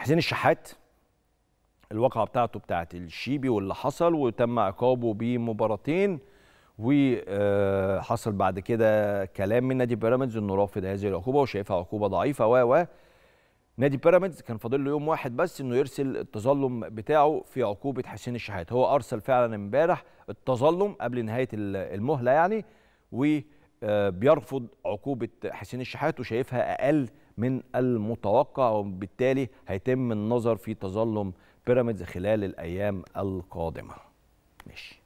حسين الشحات الواقعه بتاعته بتاعت الشيبي واللي حصل وتم عقابه بمباراتين وحصل آه، بعد كده كلام من نادي بيراميدز انه رافض هذه العقوبه وشايفها عقوبه ضعيفه و و نادي بيراميدز كان فاضل له يوم واحد بس انه يرسل التظلم بتاعه في عقوبه حسين الشحات هو ارسل فعلا امبارح التظلم قبل نهايه المهله يعني و بيرفض عقوبه حسين الشحات وشايفها اقل من المتوقع وبالتالي هيتم النظر في تظلم بيراميدز خلال الايام القادمه ماشي